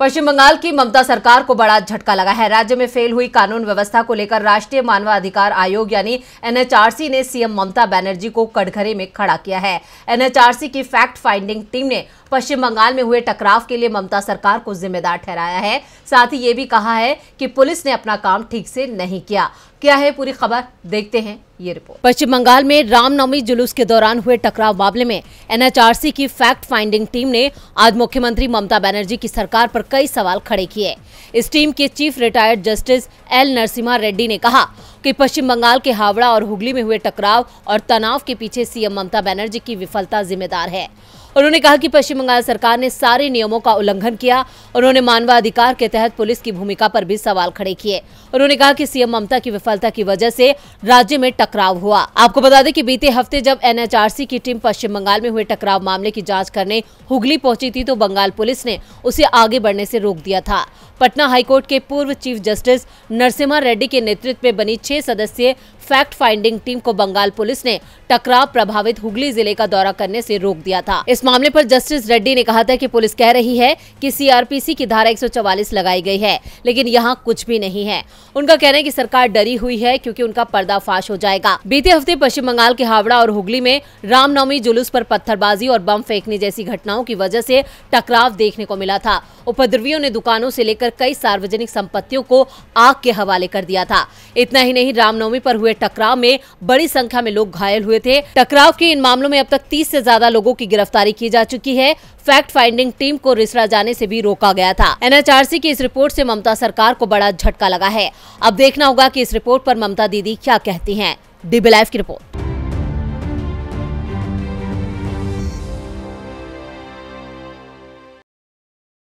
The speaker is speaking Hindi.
पश्चिम बंगाल की ममता सरकार को बड़ा झटका लगा है राज्य में फेल हुई कानून व्यवस्था को लेकर राष्ट्रीय मानवाधिकार आयोग यानी एनएचआरसी ने सीएम ममता बनर्जी को कटघरे में खड़ा किया है एनएचआरसी की फैक्ट फाइंडिंग टीम ने पश्चिम बंगाल में हुए टकराव के लिए ममता सरकार को जिम्मेदार ठहराया है साथ ही ये भी कहा है कि पुलिस ने अपना काम ठीक से नहीं किया क्या है पूरी खबर देखते हैं ये रिपोर्ट पश्चिम बंगाल में रामनवमी जुलूस के दौरान हुए टकराव मामले में एनएचआरसी की फैक्ट फाइंडिंग टीम ने आज मुख्यमंत्री ममता बनर्जी की सरकार पर कई सवाल खड़े किए इस टीम के chief retired justice L Narasimha Reddy ने कहा कि पश्चिम बंगाल के हावड़ा और हुगली में हुए टकराव और तनाव के पीछे सीएम ममता बनर्जी की विफलता जिम्मेदार है उन्होंने कहा कि पश्चिम बंगाल सरकार ने सारे नियमों का उल्लंघन किया उन्होंने मानवाधिकार के तहत पुलिस की भूमिका पर भी सवाल खड़े किए उन्होंने कहा कि सीएम ममता की विफलता की वजह से राज्य में टकराव हुआ आपको बता दें कि बीते हफ्ते जब एनएचआरसी की टीम पश्चिम बंगाल में हुए टकराव मामले की जाँच करने हुगली पहुंची थी तो बंगाल पुलिस ने उसे आगे बढ़ने से रोक दिया था पटना हाईकोर्ट के पूर्व चीफ जस्टिस नरसिम्हा रेड्डी के नेतृत्व में बनी छह सदस्यीय फैक्ट फाइंडिंग टीम को बंगाल पुलिस ने टकराव प्रभावित हुगली जिले का दौरा करने से रोक दिया था इस मामले पर जस्टिस रेड्डी ने कहा था कि पुलिस कह रही है कि सीआरपीसी की धारा 144 लगाई गई है लेकिन यहाँ कुछ भी नहीं है उनका कहना है कि सरकार डरी हुई है क्योंकि उनका पर्दाफाश हो जाएगा बीते हफ्ते पश्चिम बंगाल के हावड़ा और हुगली में रामनवमी जुलूस आरोप पत्थरबाजी और बम फेंकने जैसी घटनाओं की वजह ऐसी टकराव देखने को मिला था उपद्रवियों ने दुकानों ऐसी लेकर लेकर कई सार्वजनिक संपत्तियों को आग के हवाले कर दिया था इतना ही नहीं रामनवमी पर हुए टकराव में बड़ी संख्या में लोग घायल हुए थे टकराव के इन मामलों में अब तक तीस ऐसी ज्यादा लोगों की गिरफ्तारी की जा चुकी है फैक्ट फाइंडिंग टीम को रिसरा जाने से भी रोका गया था एनएचआरसी की इस रिपोर्ट से ममता सरकार को बड़ा झटका लगा है अब देखना होगा कि इस रिपोर्ट पर ममता दीदी क्या कहती हैं डीबी लाइफ की रिपोर्ट